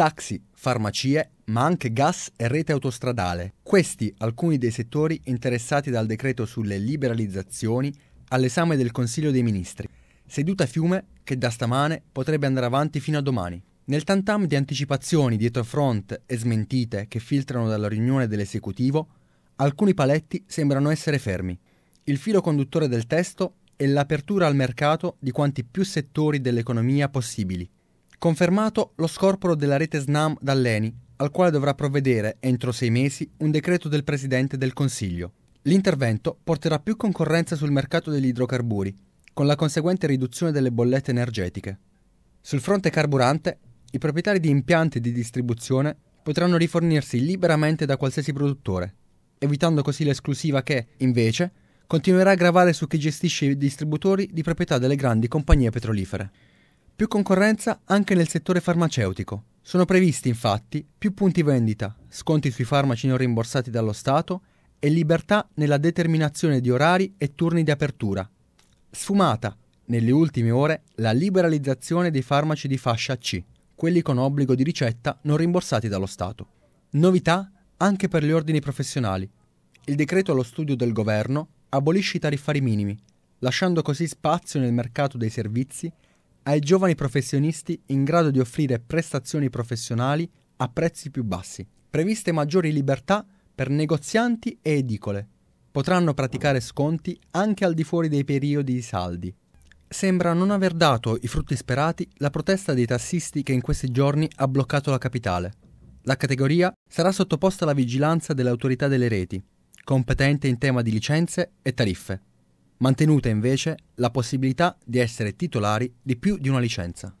taxi, farmacie, ma anche gas e rete autostradale. Questi alcuni dei settori interessati dal decreto sulle liberalizzazioni all'esame del Consiglio dei Ministri. Seduta a fiume che da stamane potrebbe andare avanti fino a domani. Nel tantam di anticipazioni dietro front e smentite che filtrano dalla riunione dell'esecutivo, alcuni paletti sembrano essere fermi. Il filo conduttore del testo è l'apertura al mercato di quanti più settori dell'economia possibili, Confermato lo scorporo della rete SNAM dall'ENI, al quale dovrà provvedere entro sei mesi un decreto del Presidente del Consiglio. L'intervento porterà più concorrenza sul mercato degli idrocarburi, con la conseguente riduzione delle bollette energetiche. Sul fronte carburante, i proprietari di impianti di distribuzione potranno rifornirsi liberamente da qualsiasi produttore, evitando così l'esclusiva che, invece, continuerà a gravare su chi gestisce i distributori di proprietà delle grandi compagnie petrolifere più concorrenza anche nel settore farmaceutico. Sono previsti infatti più punti vendita, sconti sui farmaci non rimborsati dallo Stato e libertà nella determinazione di orari e turni di apertura. Sfumata, nelle ultime ore, la liberalizzazione dei farmaci di fascia C, quelli con obbligo di ricetta non rimborsati dallo Stato. Novità anche per gli ordini professionali. Il decreto allo studio del governo abolisce i tariffari minimi, lasciando così spazio nel mercato dei servizi ai giovani professionisti in grado di offrire prestazioni professionali a prezzi più bassi. Previste maggiori libertà per negozianti e edicole. Potranno praticare sconti anche al di fuori dei periodi di saldi. Sembra non aver dato i frutti sperati la protesta dei tassisti che in questi giorni ha bloccato la capitale. La categoria sarà sottoposta alla vigilanza dell'autorità delle reti, competente in tema di licenze e tariffe mantenuta invece la possibilità di essere titolari di più di una licenza.